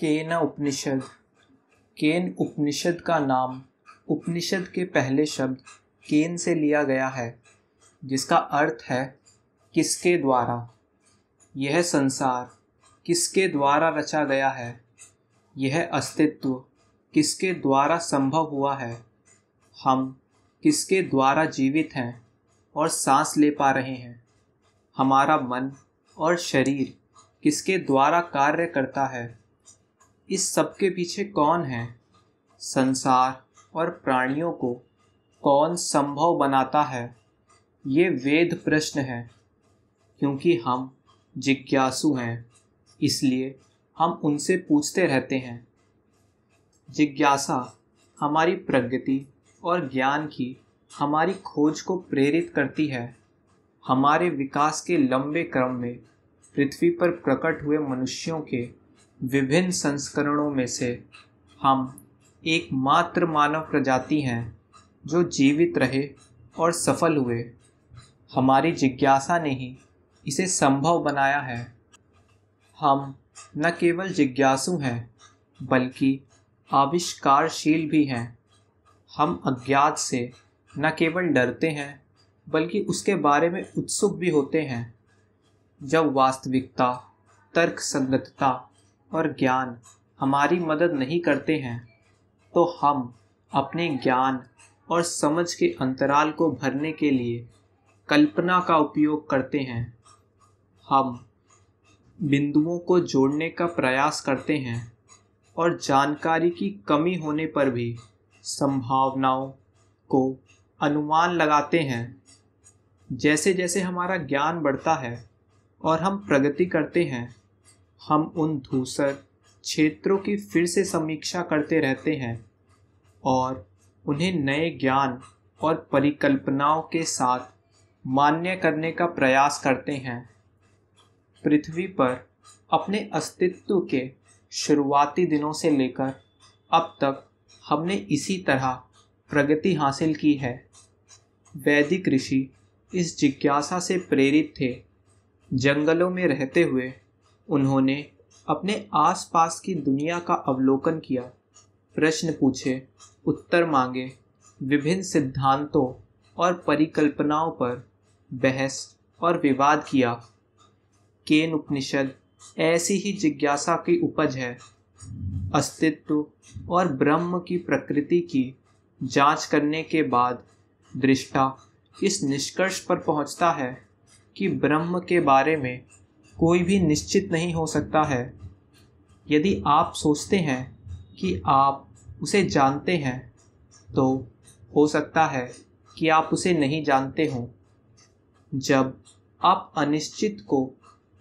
केन उपनिषद केन उपनिषद का नाम उपनिषद के पहले शब्द केन से लिया गया है जिसका अर्थ है किसके द्वारा यह संसार किसके द्वारा रचा गया है यह अस्तित्व किसके द्वारा संभव हुआ है हम किसके द्वारा जीवित हैं और सांस ले पा रहे हैं हमारा मन और शरीर किसके द्वारा कार्य करता है इस सब के पीछे कौन है संसार और प्राणियों को कौन संभव बनाता है ये वेद प्रश्न है क्योंकि हम जिज्ञासु हैं इसलिए हम उनसे पूछते रहते हैं जिज्ञासा हमारी प्रगति और ज्ञान की हमारी खोज को प्रेरित करती है हमारे विकास के लंबे क्रम में पृथ्वी पर प्रकट हुए मनुष्यों के विभिन्न संस्करणों में से हम एकमात्र मानव प्रजाति हैं जो जीवित रहे और सफल हुए हमारी जिज्ञासा ने ही इसे संभव बनाया है हम न केवल जिज्ञासु हैं बल्कि आविष्कारशील भी हैं हम अज्ञात से न केवल डरते हैं बल्कि उसके बारे में उत्सुक भी होते हैं जब वास्तविकता तर्क संगतता और ज्ञान हमारी मदद नहीं करते हैं तो हम अपने ज्ञान और समझ के अंतराल को भरने के लिए कल्पना का उपयोग करते हैं हम बिंदुओं को जोड़ने का प्रयास करते हैं और जानकारी की कमी होने पर भी संभावनाओं को अनुमान लगाते हैं जैसे जैसे हमारा ज्ञान बढ़ता है और हम प्रगति करते हैं हम उन धूसर क्षेत्रों की फिर से समीक्षा करते रहते हैं और उन्हें नए ज्ञान और परिकल्पनाओं के साथ मान्य करने का प्रयास करते हैं पृथ्वी पर अपने अस्तित्व के शुरुआती दिनों से लेकर अब तक हमने इसी तरह प्रगति हासिल की है वैदिक ऋषि इस जिज्ञासा से प्रेरित थे जंगलों में रहते हुए उन्होंने अपने आसपास की दुनिया का अवलोकन किया प्रश्न पूछे उत्तर मांगे विभिन्न सिद्धांतों और परिकल्पनाओं पर बहस और विवाद किया केन उपनिषद ऐसी ही जिज्ञासा की उपज है अस्तित्व और ब्रह्म की प्रकृति की जांच करने के बाद दृष्टा इस निष्कर्ष पर पहुंचता है कि ब्रह्म के बारे में कोई भी निश्चित नहीं हो सकता है यदि आप सोचते हैं कि आप उसे जानते हैं तो हो सकता है कि आप उसे नहीं जानते हों जब आप अनिश्चित को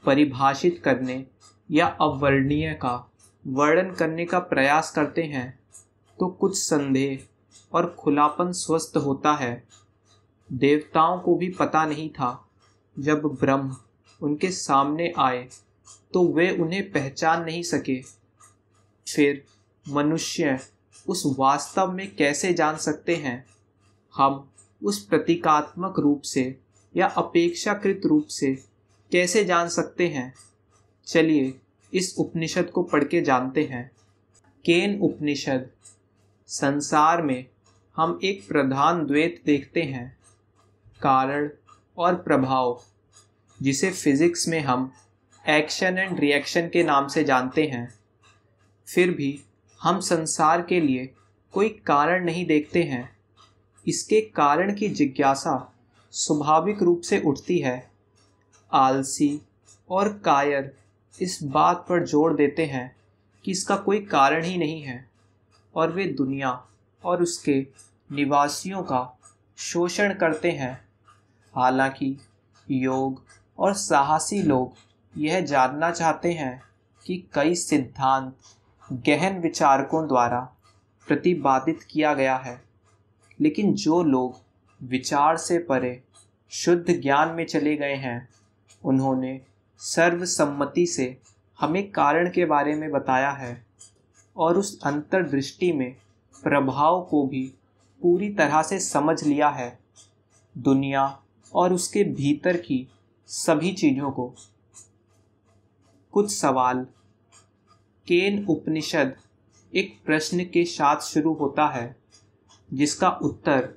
परिभाषित करने या अवर्णीय का वर्णन करने का प्रयास करते हैं तो कुछ संदेह और खुलापन स्वस्थ होता है देवताओं को भी पता नहीं था जब ब्रह्म उनके सामने आए तो वे उन्हें पहचान नहीं सके फिर मनुष्य उस वास्तव में कैसे जान सकते हैं हम उस प्रतीकात्मक रूप से या अपेक्षाकृत रूप से कैसे जान सकते हैं चलिए इस उपनिषद को पढ़ के जानते हैं केन उपनिषद संसार में हम एक प्रधान द्वैत देखते हैं कारण और प्रभाव जिसे फिज़िक्स में हम एक्शन एंड रिएक्शन के नाम से जानते हैं फिर भी हम संसार के लिए कोई कारण नहीं देखते हैं इसके कारण की जिज्ञासा स्वाभाविक रूप से उठती है आलसी और कायर इस बात पर जोर देते हैं कि इसका कोई कारण ही नहीं है और वे दुनिया और उसके निवासियों का शोषण करते हैं हालांकि योग और साहसी लोग यह जानना चाहते हैं कि कई सिद्धांत गहन विचारकों द्वारा प्रतिपादित किया गया है लेकिन जो लोग विचार से परे शुद्ध ज्ञान में चले गए हैं उन्होंने सर्वसम्मति से हमें कारण के बारे में बताया है और उस अंतर्दृष्टि में प्रभाव को भी पूरी तरह से समझ लिया है दुनिया और उसके भीतर की सभी चीज़ों को कुछ सवाल केन उपनिषद एक प्रश्न के साथ शुरू होता है जिसका उत्तर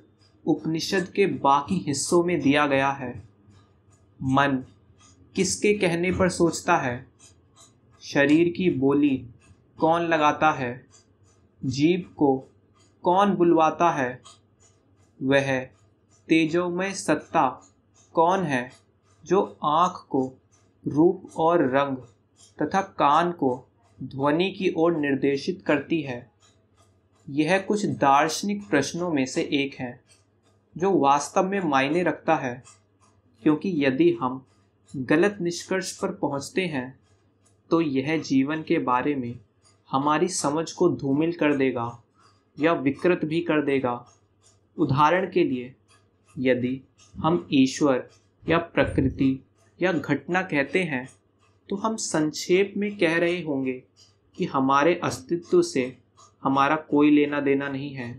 उपनिषद के बाकी हिस्सों में दिया गया है मन किसके कहने पर सोचता है शरीर की बोली कौन लगाता है जीव को कौन बुलवाता है वह तेजोमय सत्ता कौन है जो आँख को रूप और रंग तथा कान को ध्वनि की ओर निर्देशित करती है यह कुछ दार्शनिक प्रश्नों में से एक है जो वास्तव में मायने रखता है क्योंकि यदि हम गलत निष्कर्ष पर पहुंचते हैं तो यह जीवन के बारे में हमारी समझ को धूमिल कर देगा या विकृत भी कर देगा उदाहरण के लिए यदि हम ईश्वर या प्रकृति या घटना कहते हैं तो हम संक्षेप में कह रहे होंगे कि हमारे अस्तित्व से हमारा कोई लेना देना नहीं है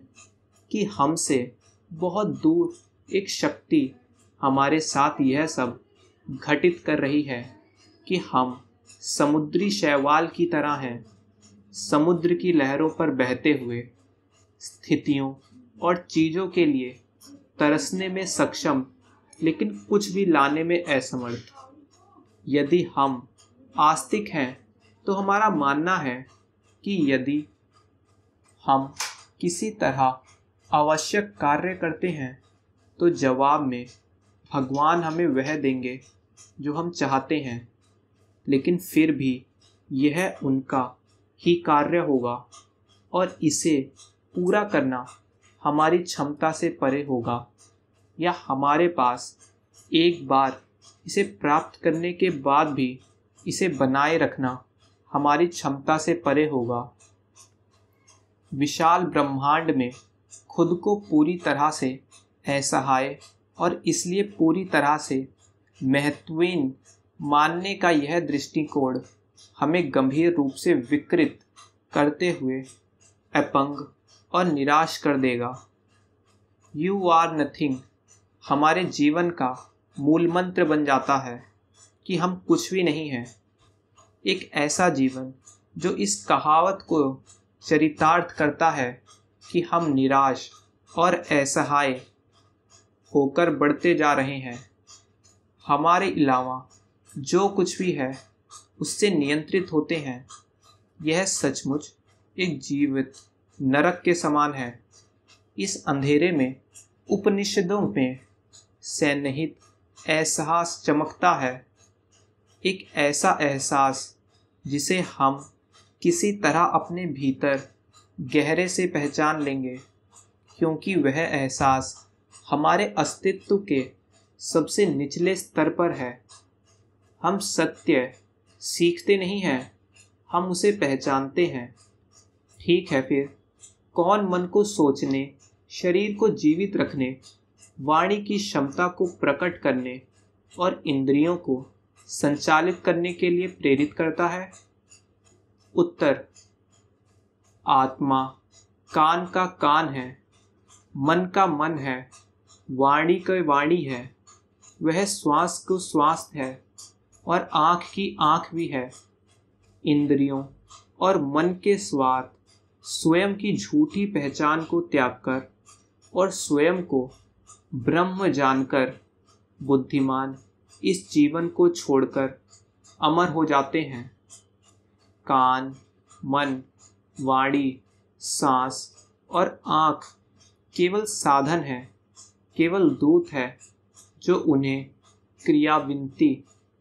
कि हमसे बहुत दूर एक शक्ति हमारे साथ यह सब घटित कर रही है कि हम समुद्री शैवाल की तरह हैं समुद्र की लहरों पर बहते हुए स्थितियों और चीज़ों के लिए तरसने में सक्षम लेकिन कुछ भी लाने में असमर्थ यदि हम आस्तिक हैं तो हमारा मानना है कि यदि हम किसी तरह आवश्यक कार्य करते हैं तो जवाब में भगवान हमें वह देंगे जो हम चाहते हैं लेकिन फिर भी यह उनका ही कार्य होगा और इसे पूरा करना हमारी क्षमता से परे होगा या हमारे पास एक बार इसे प्राप्त करने के बाद भी इसे बनाए रखना हमारी क्षमता से परे होगा विशाल ब्रह्मांड में खुद को पूरी तरह से असहाय और इसलिए पूरी तरह से महत्वहीन मानने का यह दृष्टिकोण हमें गंभीर रूप से विकृत करते हुए अपंग और निराश कर देगा यू आर नथिंग हमारे जीवन का मूल मंत्र बन जाता है कि हम कुछ भी नहीं हैं एक ऐसा जीवन जो इस कहावत को चरितार्थ करता है कि हम निराश और असहाय होकर बढ़ते जा रहे हैं हमारे अलावा जो कुछ भी है उससे नियंत्रित होते हैं यह सचमुच एक जीवित नरक के समान है इस अंधेरे में उपनिषदों में से एहसास चमकता है एक ऐसा एहसास जिसे हम किसी तरह अपने भीतर गहरे से पहचान लेंगे क्योंकि वह एहसास हमारे अस्तित्व के सबसे निचले स्तर पर है हम सत्य सीखते नहीं हैं हम उसे पहचानते हैं ठीक है फिर कौन मन को सोचने शरीर को जीवित रखने वाणी की क्षमता को प्रकट करने और इंद्रियों को संचालित करने के लिए प्रेरित करता है उत्तर आत्मा कान का कान है मन का मन है वाणी का वाणी है वह श्वास को श्वास है और आँख की आँख भी है इंद्रियों और मन के स्वार्थ स्वयं की झूठी पहचान को त्याग कर और स्वयं को ब्रह्म जानकर बुद्धिमान इस जीवन को छोड़कर अमर हो जाते हैं कान मन वाणी सांस और आँख केवल साधन है केवल दूत है जो उन्हें क्रिया विनती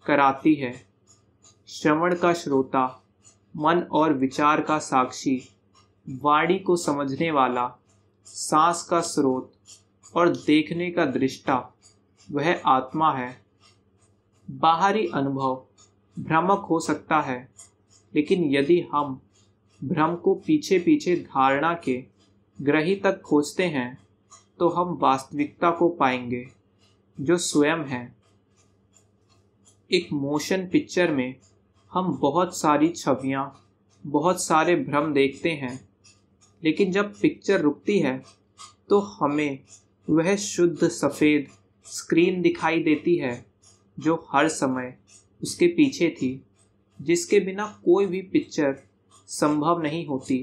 कराती है श्रवण का श्रोता मन और विचार का साक्षी वाणी को समझने वाला सांस का स्रोत और देखने का दृष्टा वह आत्मा है बाहरी अनुभव भ्रमक हो सकता है लेकिन यदि हम भ्रम को पीछे पीछे धारणा के ग्रही तक खोजते हैं तो हम वास्तविकता को पाएंगे जो स्वयं है एक मोशन पिक्चर में हम बहुत सारी छवियाँ बहुत सारे भ्रम देखते हैं लेकिन जब पिक्चर रुकती है तो हमें वह शुद्ध सफ़ेद स्क्रीन दिखाई देती है जो हर समय उसके पीछे थी जिसके बिना कोई भी पिक्चर संभव नहीं होती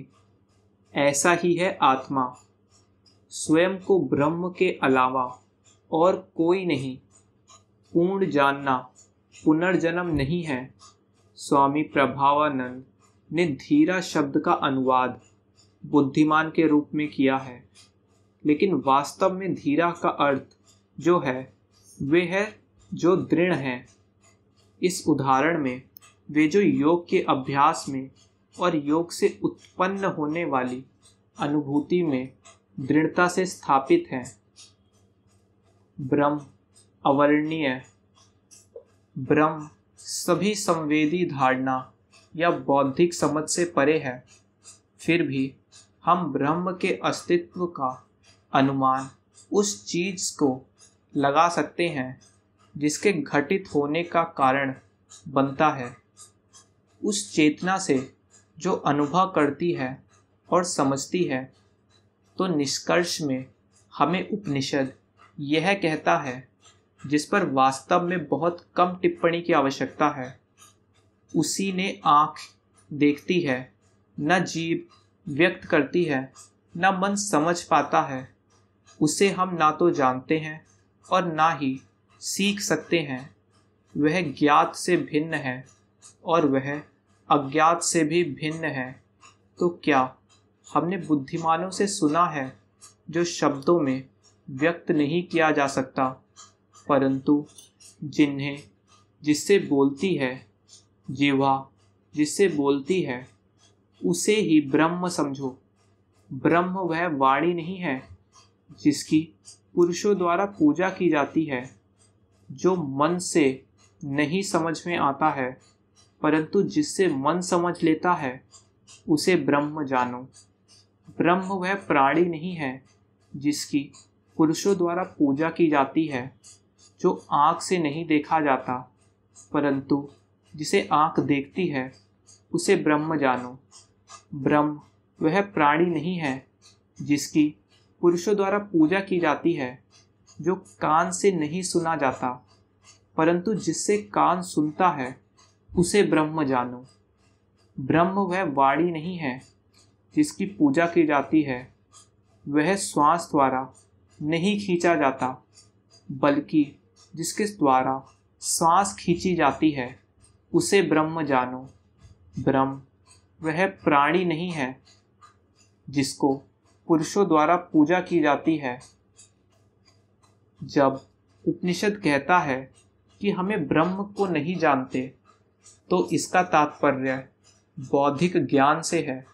ऐसा ही है आत्मा स्वयं को ब्रह्म के अलावा और कोई नहीं पूर्ण जानना पुनर्जन्म नहीं है स्वामी प्रभावानंद ने धीरा शब्द का अनुवाद बुद्धिमान के रूप में किया है लेकिन वास्तव में धीरा का अर्थ जो है वे है जो दृढ़ है इस उदाहरण में वे जो योग के अभ्यास में और योग से उत्पन्न होने वाली अनुभूति में दृढ़ता से स्थापित हैं ब्रह्म अवर्णीय ब्रह्म सभी संवेदी धारणा या बौद्धिक समझ से परे है फिर भी हम ब्रह्म के अस्तित्व का अनुमान उस चीज़ को लगा सकते हैं जिसके घटित होने का कारण बनता है उस चेतना से जो अनुभव करती है और समझती है तो निष्कर्ष में हमें उपनिषद यह कहता है जिस पर वास्तव में बहुत कम टिप्पणी की आवश्यकता है उसी ने आँख देखती है न जीव व्यक्त करती है न मन समझ पाता है उसे हम ना तो जानते हैं और ना ही सीख सकते हैं वह ज्ञात से भिन्न है और वह अज्ञात से भी भिन्न है तो क्या हमने बुद्धिमानों से सुना है जो शब्दों में व्यक्त नहीं किया जा सकता परंतु जिन्हें जिससे बोलती है जीवा जिससे बोलती है उसे ही ब्रह्म समझो ब्रह्म वह वाणी नहीं है जिसकी पुरुषों द्वारा पूजा की जाती है जो मन से नहीं समझ में आता है परंतु जिससे मन समझ लेता है उसे ब्रह्म जानो ब्रह्म वह प्राणी नहीं है जिसकी पुरुषों द्वारा पूजा की जाती है जो आँख से नहीं देखा जाता परंतु जिसे आँख देखती है उसे ब्रह्म जानो ब्रह्म वह प्राणी नहीं है जिसकी पुरुषों द्वारा पूजा की जाती है जो कान से नहीं सुना जाता परंतु जिससे कान सुनता है उसे ब्रह्म जानो ब्रह्म वह वाणी नहीं है जिसकी पूजा की जाती है वह श्वास द्वारा नहीं खींचा जाता बल्कि जिसके द्वारा सांस खींची जाती है उसे ब्रह्म जानो ब्रह्म वह प्राणी नहीं है जिसको पुरुषों द्वारा पूजा की जाती है जब उपनिषद कहता है कि हमें ब्रह्म को नहीं जानते तो इसका तात्पर्य बौद्धिक ज्ञान से है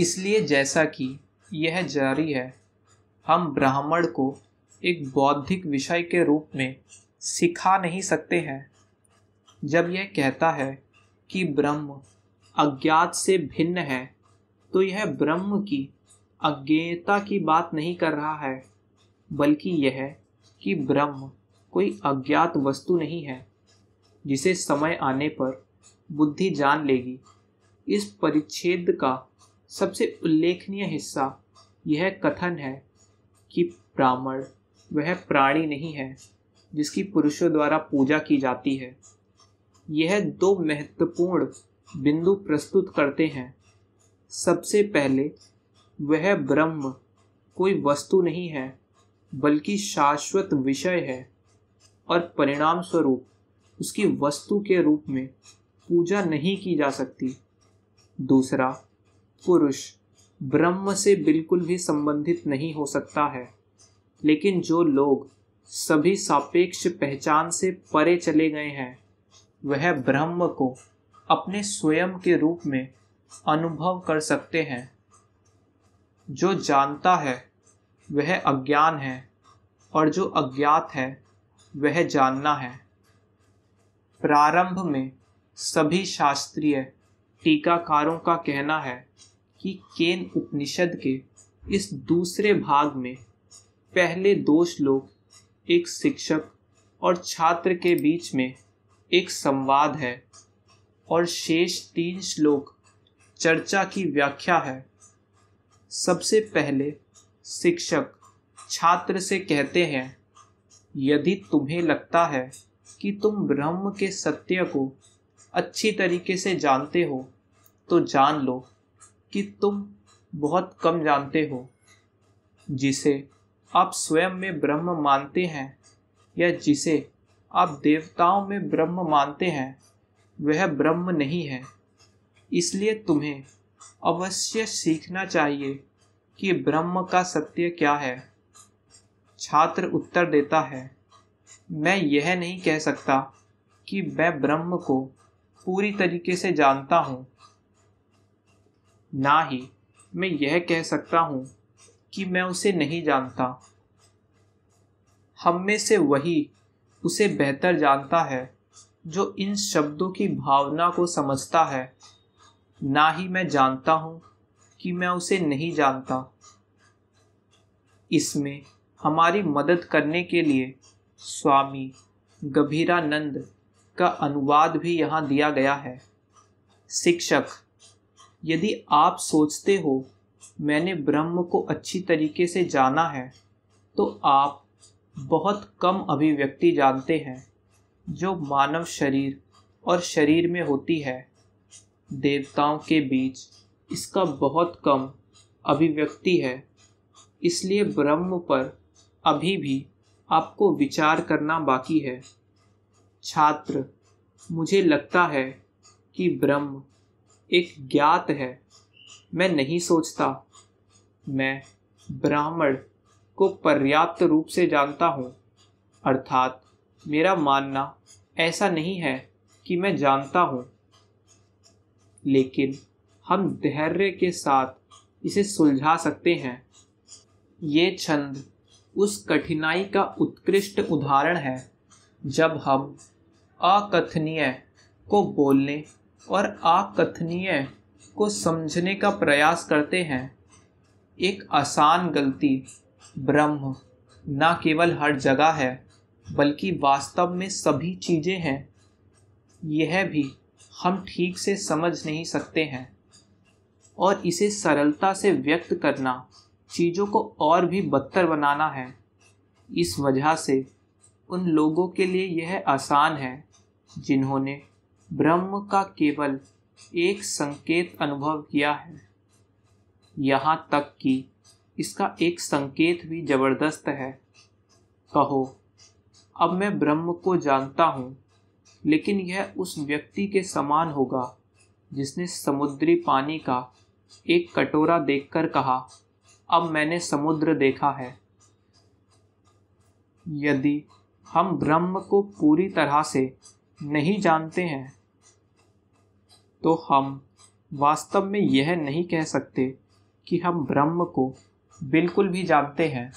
इसलिए जैसा कि यह जारी है हम ब्राह्मण को एक बौद्धिक विषय के रूप में सिखा नहीं सकते हैं जब यह कहता है कि ब्रह्म अज्ञात से भिन्न है तो यह ब्रह्म की अज्ञेयता की बात नहीं कर रहा है बल्कि यह कि ब्रह्म कोई अज्ञात वस्तु नहीं है जिसे समय आने पर बुद्धि जान लेगी इस परिच्छेद का सबसे उल्लेखनीय हिस्सा यह कथन है कि ब्राह्मण वह प्राणी नहीं है जिसकी पुरुषों द्वारा पूजा की जाती है यह दो महत्वपूर्ण बिंदु प्रस्तुत करते हैं सबसे पहले वह ब्रह्म कोई वस्तु नहीं है बल्कि शाश्वत विषय है और परिणाम स्वरूप उसकी वस्तु के रूप में पूजा नहीं की जा सकती दूसरा पुरुष ब्रह्म से बिल्कुल भी संबंधित नहीं हो सकता है लेकिन जो लोग सभी सापेक्ष पहचान से परे चले गए हैं वह ब्रह्म को अपने स्वयं के रूप में अनुभव कर सकते हैं जो जानता है वह अज्ञान है और जो अज्ञात है वह जानना है प्रारंभ में सभी शास्त्रीय टीकाकारों का कहना है कि केन उपनिषद के इस दूसरे भाग में पहले दो श्लोक एक शिक्षक और छात्र के बीच में एक संवाद है और शेष तीन श्लोक चर्चा की व्याख्या है सबसे पहले शिक्षक छात्र से कहते हैं यदि तुम्हें लगता है कि तुम ब्रह्म के सत्य को अच्छी तरीके से जानते हो तो जान लो कि तुम बहुत कम जानते हो जिसे आप स्वयं में ब्रह्म मानते हैं या जिसे आप देवताओं में ब्रह्म मानते हैं वह ब्रह्म नहीं है इसलिए तुम्हें अवश्य सीखना चाहिए कि ब्रह्म का सत्य क्या है छात्र उत्तर देता है मैं यह नहीं कह सकता कि मैं ब्रह्म को पूरी तरीके से जानता हूँ ना ही मैं यह कह सकता हूँ कि मैं उसे नहीं जानता हम में से वही उसे बेहतर जानता है जो इन शब्दों की भावना को समझता है ना ही मैं जानता हूँ कि मैं उसे नहीं जानता इसमें हमारी मदद करने के लिए स्वामी गभीरानंद का अनुवाद भी यहाँ दिया गया है शिक्षक यदि आप सोचते हो मैंने ब्रह्म को अच्छी तरीके से जाना है तो आप बहुत कम अभिव्यक्ति जानते हैं जो मानव शरीर और शरीर में होती है देवताओं के बीच इसका बहुत कम अभिव्यक्ति है इसलिए ब्रह्म पर अभी भी आपको विचार करना बाकी है छात्र मुझे लगता है कि ब्रह्म एक ज्ञात है मैं नहीं सोचता मैं ब्राह्मण को पर्याप्त रूप से जानता हूँ अर्थात मेरा मानना ऐसा नहीं है कि मैं जानता हूँ लेकिन हम धैर्य के साथ इसे सुलझा सकते हैं ये छंद उस कठिनाई का उत्कृष्ट उदाहरण है जब हम अकथनीय को बोलने और अकथनीय को समझने का प्रयास करते हैं एक आसान गलती ब्रह्म न केवल हर जगह है बल्कि वास्तव में सभी चीज़ें हैं यह भी हम ठीक से समझ नहीं सकते हैं और इसे सरलता से व्यक्त करना चीज़ों को और भी बदतर बनाना है इस वजह से उन लोगों के लिए यह आसान है जिन्होंने ब्रह्म का केवल एक संकेत अनुभव किया है यहाँ तक कि इसका एक संकेत भी ज़बरदस्त है कहो अब मैं ब्रह्म को जानता हूँ लेकिन यह उस व्यक्ति के समान होगा जिसने समुद्री पानी का एक कटोरा देखकर कहा अब मैंने समुद्र देखा है यदि हम ब्रह्म को पूरी तरह से नहीं जानते हैं तो हम वास्तव में यह नहीं कह सकते कि हम ब्रह्म को बिल्कुल भी जानते हैं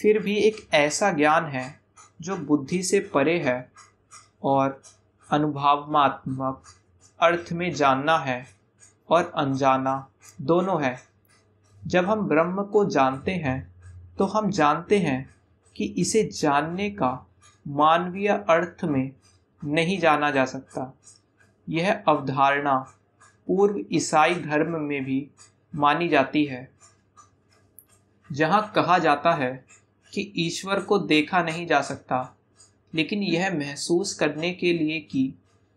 फिर भी एक ऐसा ज्ञान है जो बुद्धि से परे है और अनुभवात्मक अर्थ में जानना है और अनजाना दोनों है जब हम ब्रह्म को जानते हैं तो हम जानते हैं कि इसे जानने का मानवीय अर्थ में नहीं जाना जा सकता यह अवधारणा पूर्व ईसाई धर्म में भी मानी जाती है जहाँ कहा जाता है कि ईश्वर को देखा नहीं जा सकता लेकिन यह महसूस करने के लिए कि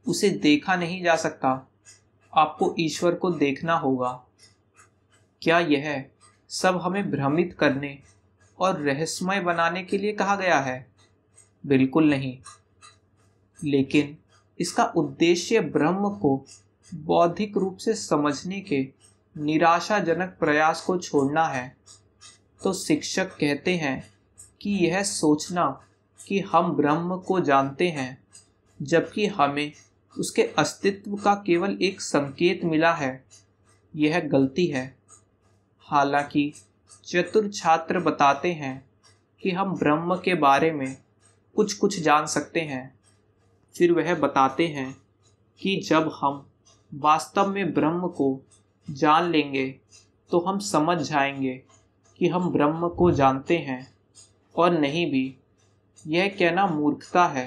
उसे देखा नहीं जा सकता आपको ईश्वर को देखना होगा क्या यह सब हमें भ्रमित करने और रहस्यमय बनाने के लिए कहा गया है बिल्कुल नहीं लेकिन इसका उद्देश्य ब्रह्म को बौद्धिक रूप से समझने के निराशाजनक प्रयास को छोड़ना है तो शिक्षक कहते हैं कि यह सोचना कि हम ब्रह्म को जानते हैं जबकि हमें उसके अस्तित्व का केवल एक संकेत मिला है यह गलती है हालांकि चतुर छात्र बताते हैं कि हम ब्रह्म के बारे में कुछ कुछ जान सकते हैं फिर वह बताते हैं कि जब हम वास्तव में ब्रह्म को जान लेंगे तो हम समझ जाएंगे कि हम ब्रह्म को जानते हैं और नहीं भी यह कहना मूर्खता है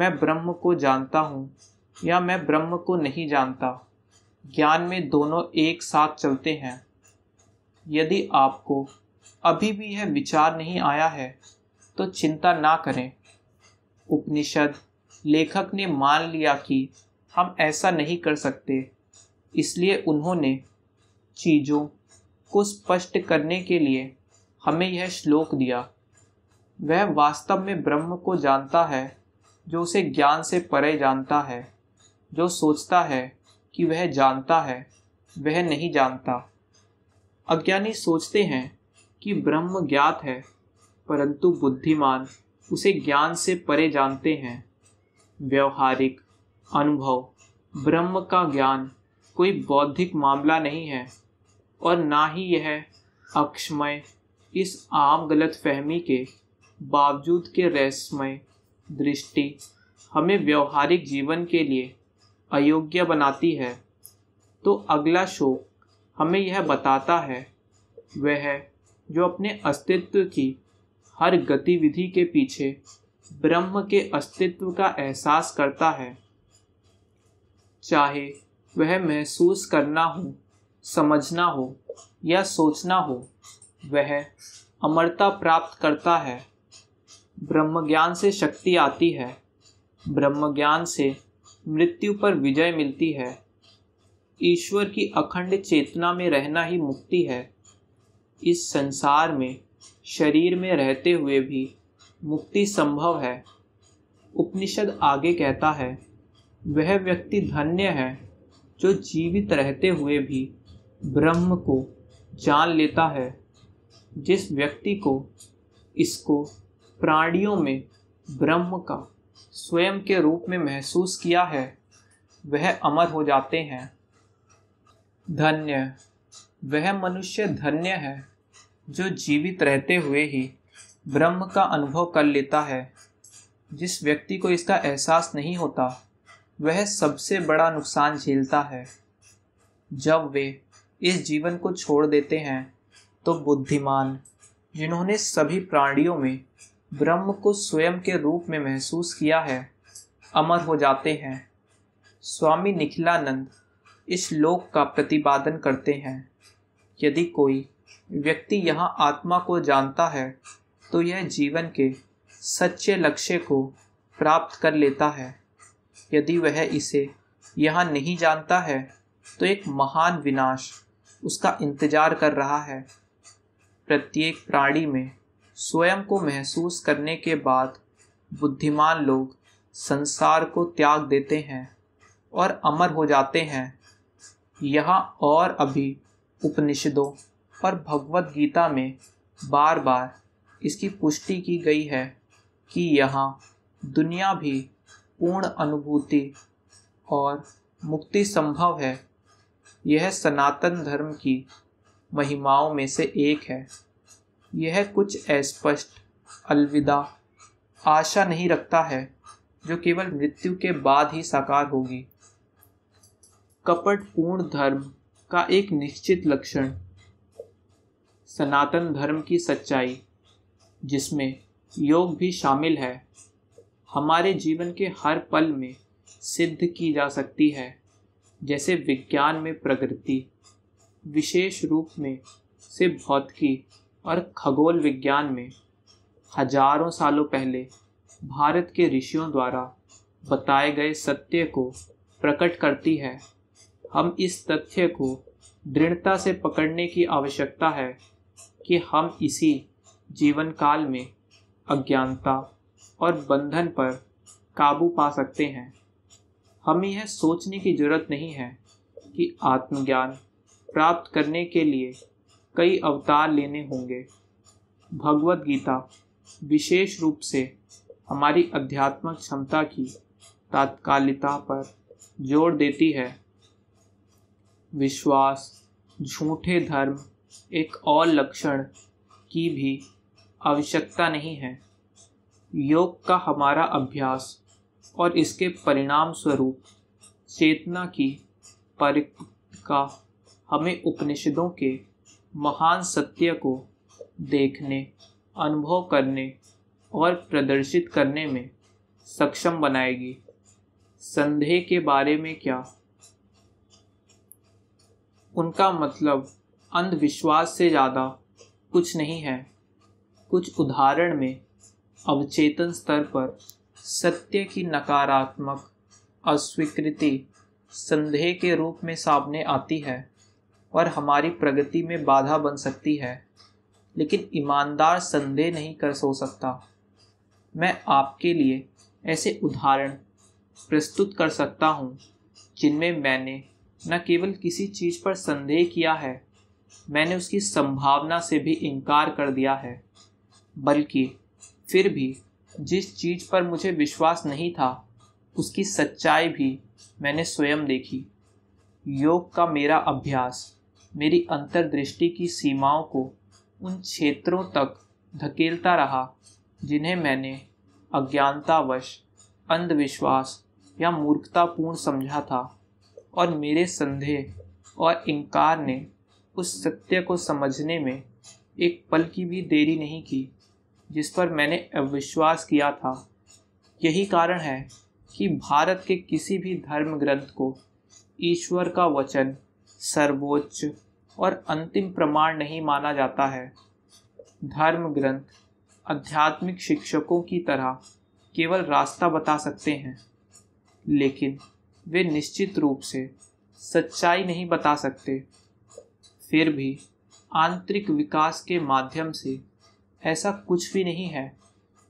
मैं ब्रह्म को जानता हूँ या मैं ब्रह्म को नहीं जानता ज्ञान में दोनों एक साथ चलते हैं यदि आपको अभी भी यह विचार नहीं आया है तो चिंता ना करें उपनिषद लेखक ने मान लिया कि हम ऐसा नहीं कर सकते इसलिए उन्होंने चीज़ों को स्पष्ट करने के लिए हमें यह श्लोक दिया वह वास्तव में ब्रह्म को जानता है जो उसे ज्ञान से परे जानता है जो सोचता है कि वह जानता है वह नहीं जानता अज्ञानी सोचते हैं कि ब्रह्म ज्ञात है परंतु बुद्धिमान उसे ज्ञान से परे जानते हैं व्यवहारिक अनुभव ब्रह्म का ज्ञान कोई बौद्धिक मामला नहीं है और ना ही यह अक्षमय इस आम गलत फहमी के बावजूद के रहस्यमय दृष्टि हमें व्यवहारिक जीवन के लिए अयोग्य बनाती है तो अगला शोक हमें यह बताता है वह जो अपने अस्तित्व की हर गतिविधि के पीछे ब्रह्म के अस्तित्व का एहसास करता है चाहे वह महसूस करना हो समझना हो या सोचना हो वह अमरता प्राप्त करता है ब्रह्म ज्ञान से शक्ति आती है ब्रह्म ज्ञान से मृत्यु पर विजय मिलती है ईश्वर की अखंड चेतना में रहना ही मुक्ति है इस संसार में शरीर में रहते हुए भी मुक्ति संभव है उपनिषद आगे कहता है वह व्यक्ति धन्य है जो जीवित रहते हुए भी ब्रह्म को जान लेता है जिस व्यक्ति को इसको प्राणियों में ब्रह्म का स्वयं के रूप में महसूस किया है वह अमर हो जाते हैं धन्य वह मनुष्य धन्य है जो जीवित रहते हुए ही ब्रह्म का अनुभव कर लेता है जिस व्यक्ति को इसका एहसास नहीं होता वह सबसे बड़ा नुकसान झेलता है जब वे इस जीवन को छोड़ देते हैं तो बुद्धिमान जिन्होंने सभी प्राणियों में ब्रह्म को स्वयं के रूप में महसूस किया है अमर हो जाते हैं स्वामी निखिलानंद इस लोक का प्रतिपादन करते हैं यदि कोई व्यक्ति यहाँ आत्मा को जानता है तो यह जीवन के सच्चे लक्ष्य को प्राप्त कर लेता है यदि वह इसे यहाँ नहीं जानता है तो एक महान विनाश उसका इंतजार कर रहा है प्रत्येक प्राणी में स्वयं को महसूस करने के बाद बुद्धिमान लोग संसार को त्याग देते हैं और अमर हो जाते हैं यह और अभी उपनिषदों और भगवत गीता में बार बार इसकी पुष्टि की गई है कि यहाँ दुनिया भी पूर्ण अनुभूति और मुक्ति संभव है यह सनातन धर्म की महिमाओं में से एक है यह कुछ अस्पष्ट अलविदा आशा नहीं रखता है जो केवल मृत्यु के बाद ही साकार होगी कपटपूर्ण धर्म का एक निश्चित लक्षण सनातन धर्म की सच्चाई जिसमें योग भी शामिल है हमारे जीवन के हर पल में सिद्ध की जा सकती है जैसे विज्ञान में प्रगति विशेष रूप में से भौतिकी और खगोल विज्ञान में हजारों सालों पहले भारत के ऋषियों द्वारा बताए गए सत्य को प्रकट करती है हम इस तथ्य को दृढ़ता से पकड़ने की आवश्यकता है कि हम इसी जीवन काल में अज्ञानता और बंधन पर काबू पा सकते हैं हमें यह सोचने की जरूरत नहीं है कि आत्मज्ञान प्राप्त करने के लिए कई अवतार लेने होंगे भगवत गीता विशेष रूप से हमारी आध्यात्मक क्षमता की तात्कालिकता पर जोर देती है विश्वास झूठे धर्म एक और लक्षण की भी आवश्यकता नहीं है योग का हमारा अभ्यास और इसके परिणाम स्वरूप चेतना की परिक हमें उपनिषदों के महान सत्य को देखने अनुभव करने और प्रदर्शित करने में सक्षम बनाएगी संदेह के बारे में क्या उनका मतलब अंधविश्वास से ज़्यादा कुछ नहीं है कुछ उदाहरण में अवचेतन स्तर पर सत्य की नकारात्मक अस्वीकृति संदेह के रूप में सामने आती है और हमारी प्रगति में बाधा बन सकती है लेकिन ईमानदार संदेह नहीं कर सो सकता मैं आपके लिए ऐसे उदाहरण प्रस्तुत कर सकता हूँ जिनमें मैंने न केवल किसी चीज़ पर संदेह किया है मैंने उसकी संभावना से भी इनकार कर दिया है बल्कि फिर भी जिस चीज़ पर मुझे विश्वास नहीं था उसकी सच्चाई भी मैंने स्वयं देखी योग का मेरा अभ्यास मेरी अंतर्दृष्टि की सीमाओं को उन क्षेत्रों तक धकेलता रहा जिन्हें मैंने अज्ञानतावश अंधविश्वास या मूर्खतापूर्ण समझा था और मेरे संदेह और इनकार ने उस सत्य को समझने में एक पल की भी देरी नहीं की जिस पर मैंने अविश्वास किया था यही कारण है कि भारत के किसी भी धर्म ग्रंथ को ईश्वर का वचन सर्वोच्च और अंतिम प्रमाण नहीं माना जाता है धर्म ग्रंथ आध्यात्मिक शिक्षकों की तरह केवल रास्ता बता सकते हैं लेकिन वे निश्चित रूप से सच्चाई नहीं बता सकते फिर भी आंतरिक विकास के माध्यम से ऐसा कुछ भी नहीं है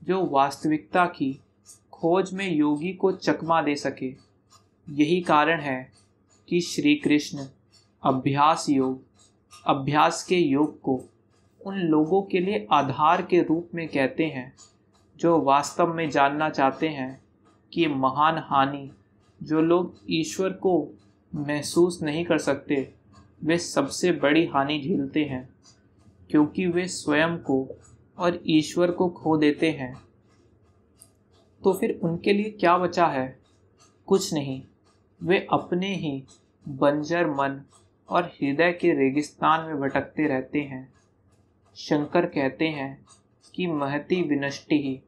जो वास्तविकता की खोज में योगी को चकमा दे सके यही कारण है कि श्री कृष्ण अभ्यास योग अभ्यास के योग को उन लोगों के लिए आधार के रूप में कहते हैं जो वास्तव में जानना चाहते हैं कि महान हानि जो लोग ईश्वर को महसूस नहीं कर सकते वे सबसे बड़ी हानि झेलते हैं क्योंकि वे स्वयं को और ईश्वर को खो देते हैं तो फिर उनके लिए क्या बचा है कुछ नहीं वे अपने ही बंजर मन और हृदय के रेगिस्तान में भटकते रहते हैं शंकर कहते हैं कि महती विनष्टि ही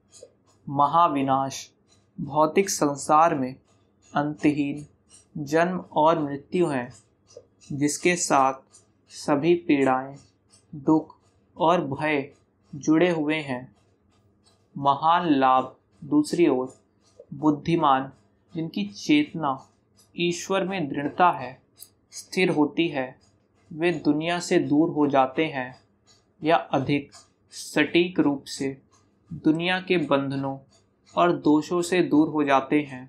महाविनाश भौतिक संसार में अंतहीन जन्म और मृत्यु हैं जिसके साथ सभी पीड़ाएं दुख और भय जुड़े हुए हैं महान लाभ दूसरी ओर बुद्धिमान जिनकी चेतना ईश्वर में दृढ़ता है स्थिर होती है वे दुनिया से दूर हो जाते हैं या अधिक सटीक रूप से दुनिया के बंधनों और दोषों से दूर हो जाते हैं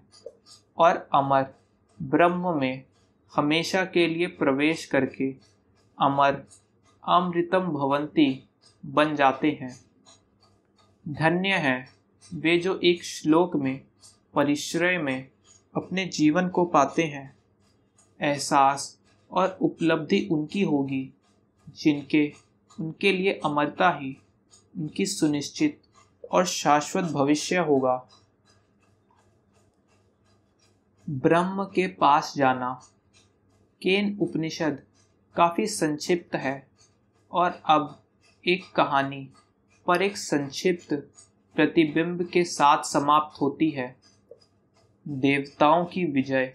और अमर ब्रह्म में हमेशा के लिए प्रवेश करके अमर अमृतम भवंती बन जाते हैं धन्य हैं वे जो एक श्लोक में परिश्रय में अपने जीवन को पाते हैं एहसास और उपलब्धि उनकी होगी जिनके उनके लिए अमरता ही उनकी सुनिश्चित और शाश्वत भविष्य होगा ब्रह्म के पास जाना केन उपनिषद काफ़ी संक्षिप्त है और अब एक कहानी पर एक संक्षिप्त प्रतिबिंब के साथ समाप्त होती है देवताओं की विजय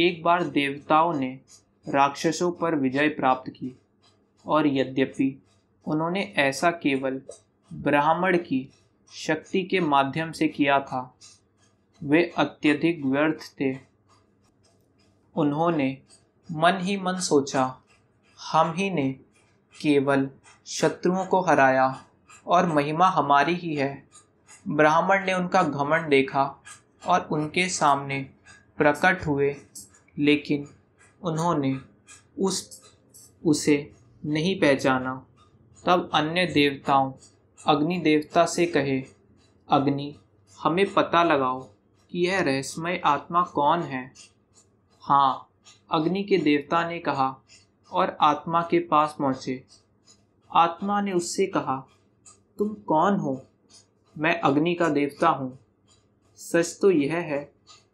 एक बार देवताओं ने राक्षसों पर विजय प्राप्त की और यद्यपि उन्होंने ऐसा केवल ब्राह्मण की शक्ति के माध्यम से किया था वे अत्यधिक व्यर्थ थे उन्होंने मन ही मन सोचा हम ही ने केवल शत्रुओं को हराया और महिमा हमारी ही है ब्राह्मण ने उनका घमंड देखा और उनके सामने प्रकट हुए लेकिन उन्होंने उस उसे नहीं पहचाना तब अन्य देवताओं अग्नि देवता से कहे अग्नि हमें पता लगाओ कि यह रहस्यमय आत्मा कौन है हाँ अग्नि के देवता ने कहा और आत्मा के पास पहुँचे आत्मा ने उससे कहा तुम कौन हो मैं अग्नि का देवता हूँ सच तो यह है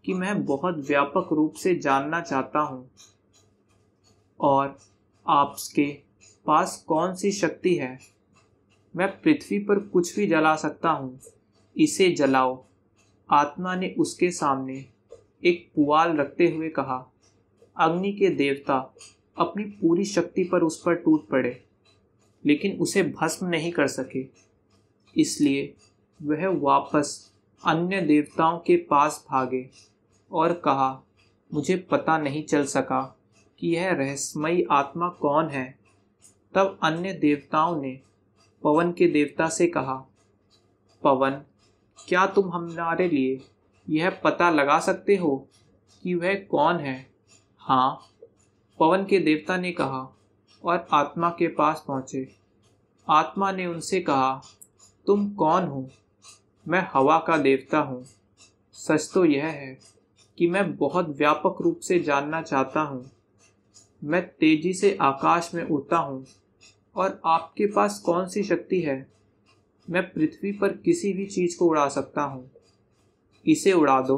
कि मैं बहुत व्यापक रूप से जानना चाहता हूँ और आपके पास कौन सी शक्ति है मैं पृथ्वी पर कुछ भी जला सकता हूँ इसे जलाओ आत्मा ने उसके सामने एक पुआल रखते हुए कहा अग्नि के देवता अपनी पूरी शक्ति पर उस पर टूट पड़े लेकिन उसे भस्म नहीं कर सके इसलिए वह वापस अन्य देवताओं के पास भागे और कहा मुझे पता नहीं चल सका कि यह रहस्यमयी आत्मा कौन है तब अन्य देवताओं ने पवन के देवता से कहा पवन क्या तुम हमारे लिए यह पता लगा सकते हो कि वह कौन है हाँ पवन के देवता ने कहा और आत्मा के पास पहुँचे आत्मा ने उनसे कहा तुम कौन हो मैं हवा का देवता हूँ सच तो यह है कि मैं बहुत व्यापक रूप से जानना चाहता हूँ मैं तेजी से आकाश में उड़ता हूँ और आपके पास कौन सी शक्ति है मैं पृथ्वी पर किसी भी चीज़ को उड़ा सकता हूँ इसे उड़ा दो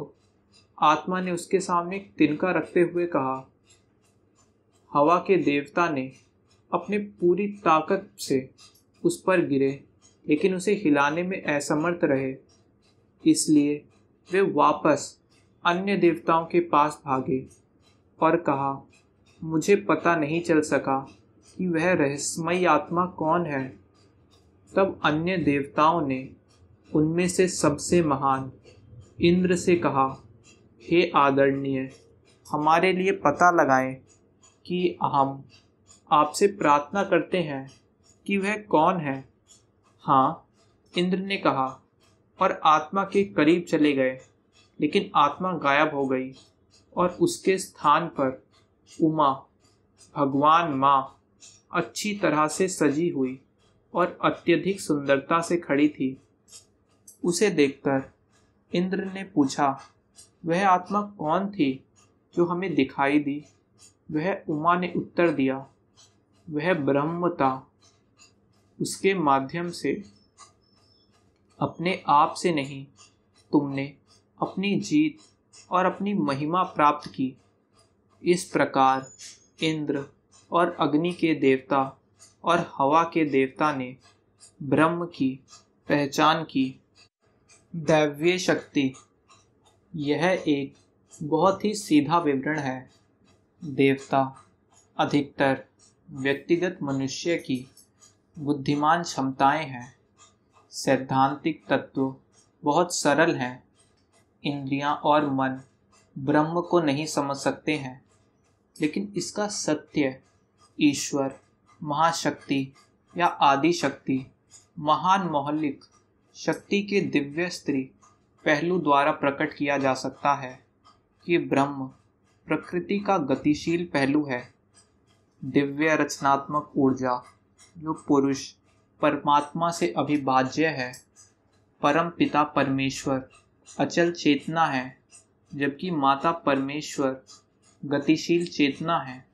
आत्मा ने उसके सामने एक तिनका रखते हुए कहा हवा के देवता ने अपने पूरी ताकत से उस पर गिरे लेकिन उसे हिलाने में असमर्थ रहे इसलिए वे वापस अन्य देवताओं के पास भागे पर कहा मुझे पता नहीं चल सका कि वह रहस्यमयी आत्मा कौन है तब अन्य देवताओं ने उनमें से सबसे महान इंद्र से कहा हे आदरणीय हमारे लिए पता लगाएं कि हम आपसे प्रार्थना करते हैं कि वह कौन है हाँ इंद्र ने कहा और आत्मा के करीब चले गए लेकिन आत्मा गायब हो गई और उसके स्थान पर उमा भगवान माँ अच्छी तरह से सजी हुई और अत्यधिक सुंदरता से खड़ी थी उसे देखकर इंद्र ने पूछा वह आत्मा कौन थी जो हमें दिखाई दी वह उमा ने उत्तर दिया वह ब्रह्म था उसके माध्यम से अपने आप से नहीं तुमने अपनी जीत और अपनी महिमा प्राप्त की इस प्रकार इंद्र और अग्नि के देवता और हवा के देवता ने ब्रह्म की पहचान की दैव्य शक्ति यह एक बहुत ही सीधा विवरण है देवता अधिकतर व्यक्तिगत मनुष्य की बुद्धिमान क्षमताएं हैं सैद्धांतिक तत्व बहुत सरल हैं इंद्रियां और मन ब्रह्म को नहीं समझ सकते हैं लेकिन इसका सत्य ईश्वर महाशक्ति या आदि शक्ति महान मौलिक शक्ति के दिव्य स्त्री पहलू द्वारा प्रकट किया जा सकता है कि ब्रह्म प्रकृति का गतिशील पहलू है दिव्य रचनात्मक ऊर्जा जो पुरुष परमात्मा से अभिभाज्य है परम पिता परमेश्वर अचल चेतना है जबकि माता परमेश्वर गतिशील चेतना है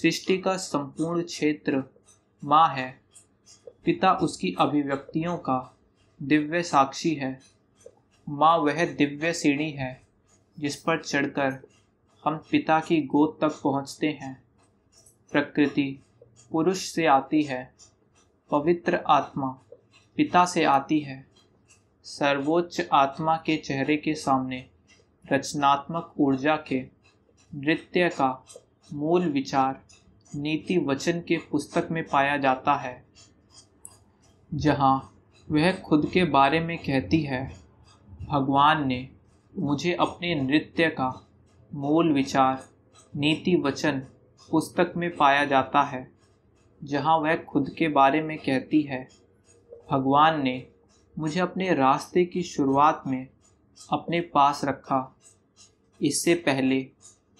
सृष्टि का संपूर्ण क्षेत्र माँ है पिता उसकी अभिव्यक्तियों का दिव्य साक्षी है माँ वह दिव्य सीढ़ी है जिस पर चढ़कर हम पिता की गोद तक पहुँचते हैं प्रकृति पुरुष से आती है पवित्र आत्मा पिता से आती है सर्वोच्च आत्मा के चेहरे के सामने रचनात्मक ऊर्जा के नृत्य का मूल विचार नीति वचन के पुस्तक में पाया जाता है जहाँ वह खुद के बारे में कहती है भगवान ने मुझे अपने नृत्य का मूल विचार नीति वचन पुस्तक में पाया जाता है जहाँ वह खुद के बारे में कहती है भगवान ने मुझे अपने रास्ते की शुरुआत में अपने पास रखा इससे पहले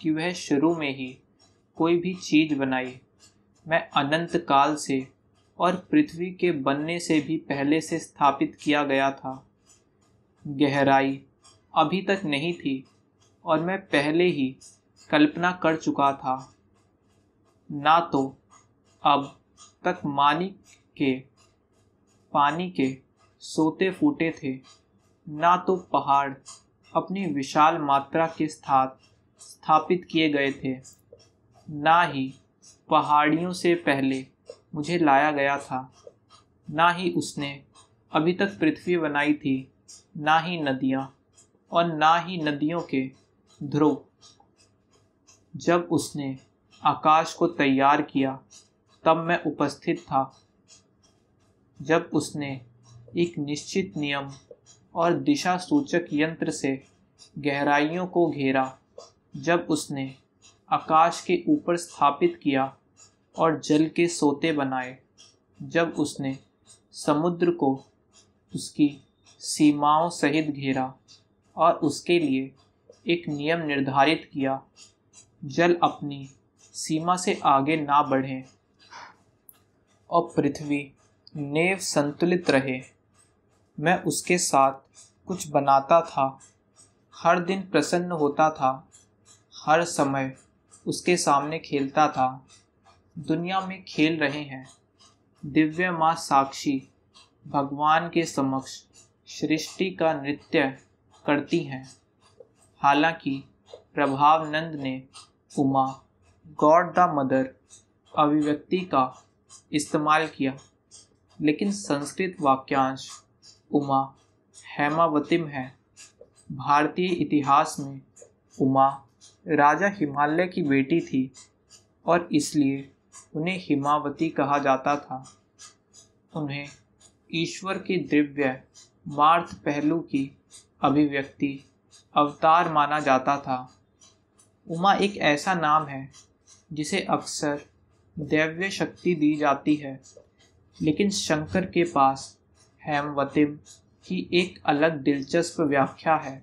कि वह शुरू में ही कोई भी चीज़ बनाई मैं अनंत काल से और पृथ्वी के बनने से भी पहले से स्थापित किया गया था गहराई अभी तक नहीं थी और मैं पहले ही कल्पना कर चुका था ना तो अब तक मानिक के पानी के सोते फूटे थे ना तो पहाड़ अपनी विशाल मात्रा के साथ स्थापित किए गए थे ना ही पहाड़ियों से पहले मुझे लाया गया था ना ही उसने अभी तक पृथ्वी बनाई थी ना ही नदियाँ और ना ही नदियों के ध्रुव जब उसने आकाश को तैयार किया तब मैं उपस्थित था जब उसने एक निश्चित नियम और दिशा सूचक यंत्र से गहराइयों को घेरा जब उसने आकाश के ऊपर स्थापित किया और जल के सोते बनाए जब उसने समुद्र को उसकी सीमाओं सहित घेरा और उसके लिए एक नियम निर्धारित किया जल अपनी सीमा से आगे ना बढ़े और पृथ्वी नेव संतुलित रहे मैं उसके साथ कुछ बनाता था हर दिन प्रसन्न होता था हर समय उसके सामने खेलता था दुनिया में खेल रहे हैं दिव्य माँ साक्षी भगवान के समक्ष सृष्टि का नृत्य करती हैं हालांकि प्रभावनंद ने उमा गॉड द मदर अभिव्यक्ति का इस्तेमाल किया लेकिन संस्कृत वाक्यांश उमा हेमावतिम है भारतीय इतिहास में उमा राजा हिमालय की बेटी थी और इसलिए उन्हें हिमावती कहा जाता था उन्हें ईश्वर के दिव्य मार्थ पहलू की अभिव्यक्ति अवतार माना जाता था उमा एक ऐसा नाम है जिसे अक्सर दैव्य शक्ति दी जाती है लेकिन शंकर के पास हैमवतिब की एक अलग दिलचस्प व्याख्या है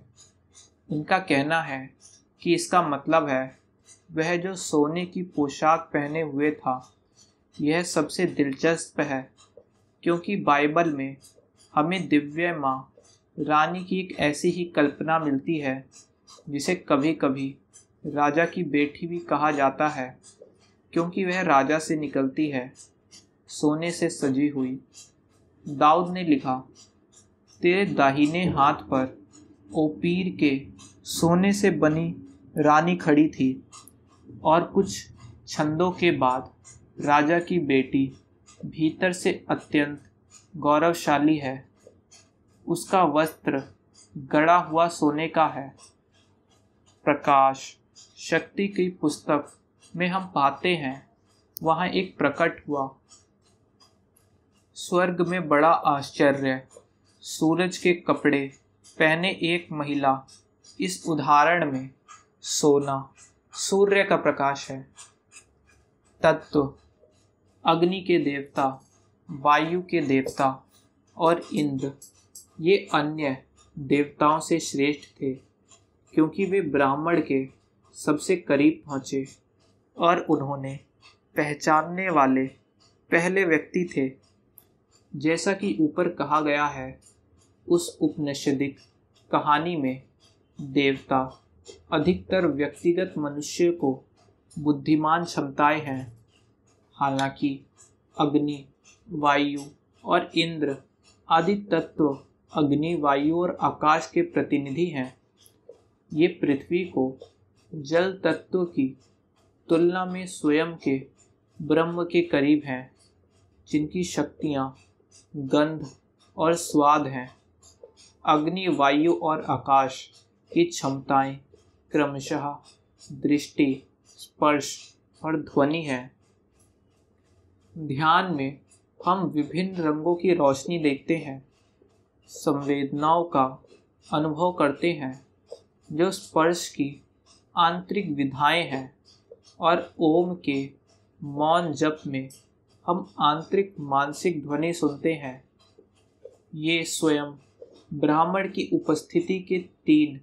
इनका कहना है कि इसका मतलब है वह जो सोने की पोशाक पहने हुए था यह सबसे दिलचस्प है क्योंकि बाइबल में हमें दिव्य माँ रानी की एक ऐसी ही कल्पना मिलती है जिसे कभी कभी राजा की बेटी भी कहा जाता है क्योंकि वह राजा से निकलती है सोने से सजी हुई दाऊद ने लिखा तेरे दाहिने हाथ पर ओपीर के सोने से बनी रानी खड़ी थी और कुछ छंदों के बाद राजा की बेटी भीतर से अत्यंत गौरवशाली है उसका वस्त्र गड़ा हुआ सोने का है प्रकाश शक्ति की पुस्तक में हम पाते हैं वहाँ एक प्रकट हुआ स्वर्ग में बड़ा आश्चर्य सूरज के कपड़े पहने एक महिला इस उदाहरण में सोना सूर्य का प्रकाश है तत्व अग्नि के देवता वायु के देवता और इंद्र ये अन्य देवताओं से श्रेष्ठ थे क्योंकि वे ब्राह्मण के सबसे करीब पहुँचे और उन्होंने पहचानने वाले पहले व्यक्ति थे जैसा कि ऊपर कहा गया है उस उपनिषदिक कहानी में देवता अधिकतर व्यक्तिगत मनुष्य को बुद्धिमान क्षमताएं हैं हालांकि अग्नि वायु और इंद्र आदि तत्व अग्नि वायु और आकाश के प्रतिनिधि हैं ये पृथ्वी को जल तत्व की तुलना में स्वयं के ब्रह्म के करीब हैं जिनकी शक्तियाँ गंध और स्वाद हैं अग्नि वायु और आकाश की क्षमताएं क्रमशः दृष्टि स्पर्श और ध्वनि है ध्यान में हम विभिन्न रंगों की रोशनी देखते हैं संवेदनाओं का अनुभव करते हैं जो स्पर्श की आंतरिक विधाएं हैं और ओम के मौन जप में हम आंतरिक मानसिक ध्वनि सुनते हैं ये स्वयं ब्राह्मण की उपस्थिति के तीन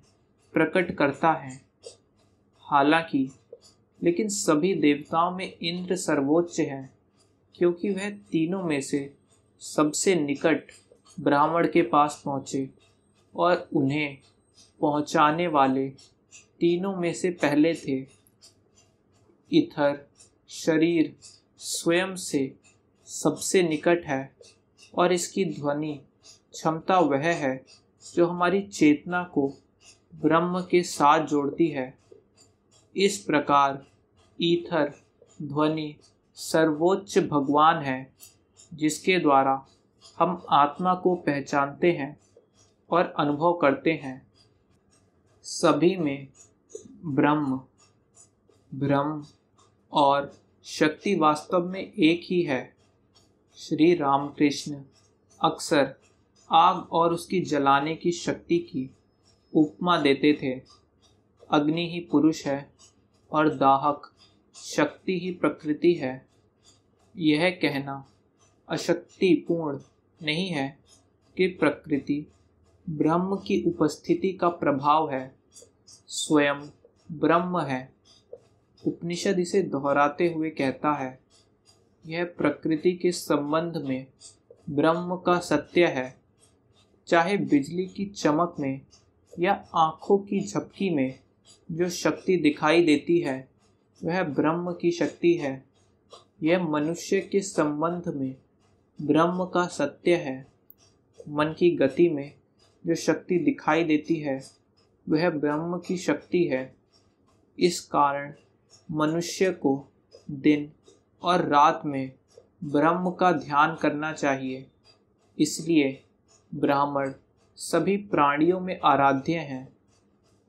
प्रकट करता है हालांकि लेकिन सभी देवताओं में इंद्र सर्वोच्च है क्योंकि वह तीनों में से सबसे निकट ब्राह्मण के पास पहुँचे और उन्हें पहुँचाने वाले तीनों में से पहले थे इथर शरीर स्वयं से सबसे निकट है और इसकी ध्वनि क्षमता वह है जो हमारी चेतना को ब्रह्म के साथ जोड़ती है इस प्रकार ईथर ध्वनि सर्वोच्च भगवान है जिसके द्वारा हम आत्मा को पहचानते हैं और अनुभव करते हैं सभी में ब्रह्म ब्रह्म और शक्ति वास्तव में एक ही है श्री रामकृष्ण अक्सर आग और उसकी जलाने की शक्ति की उपमा देते थे अग्नि ही पुरुष है और दाहक शक्ति ही प्रकृति है यह कहना अशक्तिपूर्ण नहीं है कि प्रकृति ब्रह्म की उपस्थिति का प्रभाव है स्वयं ब्रह्म है उपनिषद इसे दोहराते हुए कहता है यह प्रकृति के संबंध में ब्रह्म का सत्य है चाहे बिजली की चमक में या आँखों की झपकी में जो शक्ति दिखाई देती है वह ब्रह्म की शक्ति है यह मनुष्य के संबंध में ब्रह्म का सत्य है मन की गति में जो शक्ति दिखाई देती है वह ब्रह्म की शक्ति है इस कारण मनुष्य को दिन और रात में ब्रह्म का ध्यान करना चाहिए इसलिए ब्राह्मण सभी प्राणियों में आराध्य हैं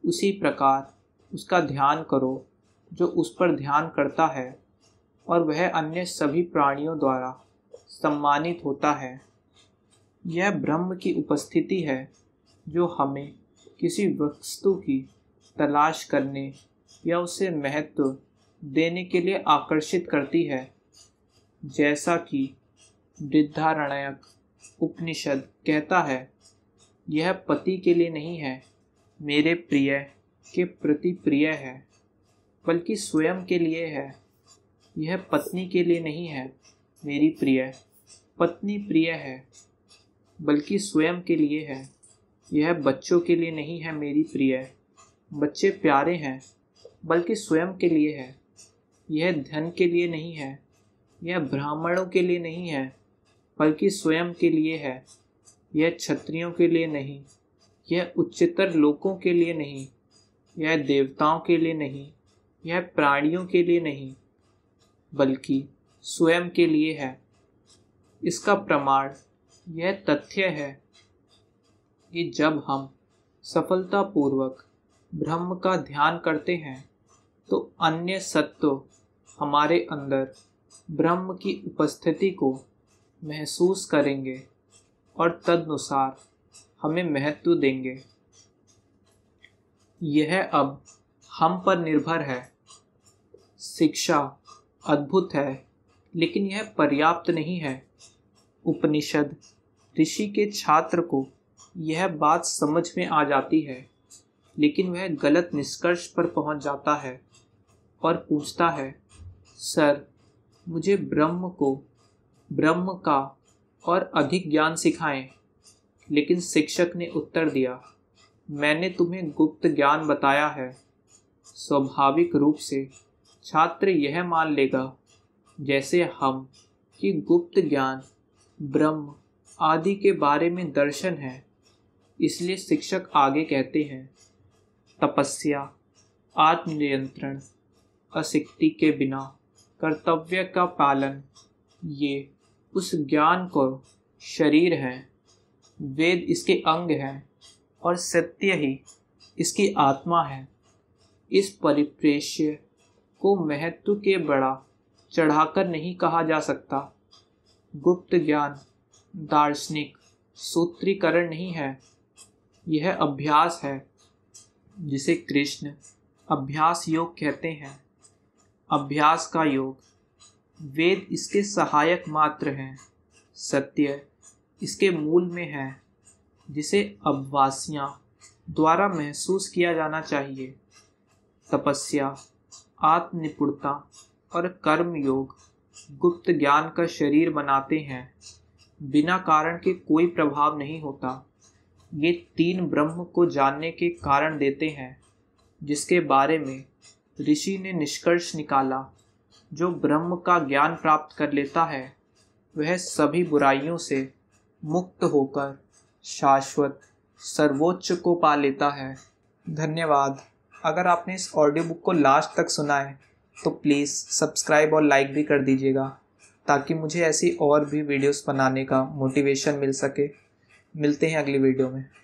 उसी प्रकार उसका ध्यान करो जो उस पर ध्यान करता है और वह अन्य सभी प्राणियों द्वारा सम्मानित होता है यह ब्रह्म की उपस्थिति है जो हमें किसी वस्तु की तलाश करने या उसे महत्व देने के लिए आकर्षित करती है जैसा कि वृद्धारणायक उपनिषद कहता है यह पति के लिए नहीं है मेरे प्रिय के प्रति प्रिय है बल्कि स्वयं के लिए है यह पत्नी के लिए नहीं है मेरी प्रिय पत्नी प्रिय है बल्कि स्वयं के लिए है यह बच्चों के लिए नहीं है मेरी प्रिय बच्चे प्यारे हैं बल्कि स्वयं के लिए है यह धन के लिए नहीं है यह ब्राह्मणों के लिए नहीं है बल्कि स्वयं के लिए है यह क्षत्रियों के लिए नहीं यह उच्चतर लोगों के लिए नहीं यह देवताओं के लिए नहीं यह प्राणियों के लिए नहीं बल्कि स्वयं के लिए है इसका प्रमाण यह तथ्य है कि जब हम सफलतापूर्वक ब्रह्म का ध्यान करते हैं तो अन्य सत्व हमारे अंदर ब्रह्म की उपस्थिति को महसूस करेंगे और तदनुसार हमें महत्व देंगे यह अब हम पर निर्भर है शिक्षा अद्भुत है लेकिन यह पर्याप्त नहीं है उपनिषद ऋषि के छात्र को यह बात समझ में आ जाती है लेकिन वह गलत निष्कर्ष पर पहुंच जाता है और पूछता है सर मुझे ब्रह्म को ब्रह्म का और अधिक ज्ञान सिखाएं लेकिन शिक्षक ने उत्तर दिया मैंने तुम्हें गुप्त ज्ञान बताया है स्वाभाविक रूप से छात्र यह मान लेगा जैसे हम कि गुप्त ज्ञान ब्रह्म आदि के बारे में दर्शन है इसलिए शिक्षक आगे कहते हैं तपस्या आत्मनियंत्रण असिक्ति के बिना कर्तव्य का पालन ये उस ज्ञान को शरीर है वेद इसके अंग हैं और सत्य ही इसकी आत्मा है इस परिप्रेक्ष्य को महत्व के बड़ा चढ़ाकर नहीं कहा जा सकता गुप्त ज्ञान दार्शनिक सूत्रीकरण नहीं है यह अभ्यास है जिसे कृष्ण अभ्यास योग कहते हैं अभ्यास का योग वेद इसके सहायक मात्र हैं सत्य इसके मूल में है जिसे अभवासियाँ द्वारा महसूस किया जाना चाहिए तपस्या आत्मनिपुणता और कर्म योग गुप्त ज्ञान का शरीर बनाते हैं बिना कारण के कोई प्रभाव नहीं होता ये तीन ब्रह्म को जानने के कारण देते हैं जिसके बारे में ऋषि ने निष्कर्ष निकाला जो ब्रह्म का ज्ञान प्राप्त कर लेता है वह सभी बुराइयों से मुक्त होकर शाश्वत सर्वोच्च को पा लेता है धन्यवाद अगर आपने इस ऑडियो बुक को लास्ट तक सुना है तो प्लीज़ सब्सक्राइब और लाइक भी कर दीजिएगा ताकि मुझे ऐसी और भी वीडियोस बनाने का मोटिवेशन मिल सके मिलते हैं अगली वीडियो में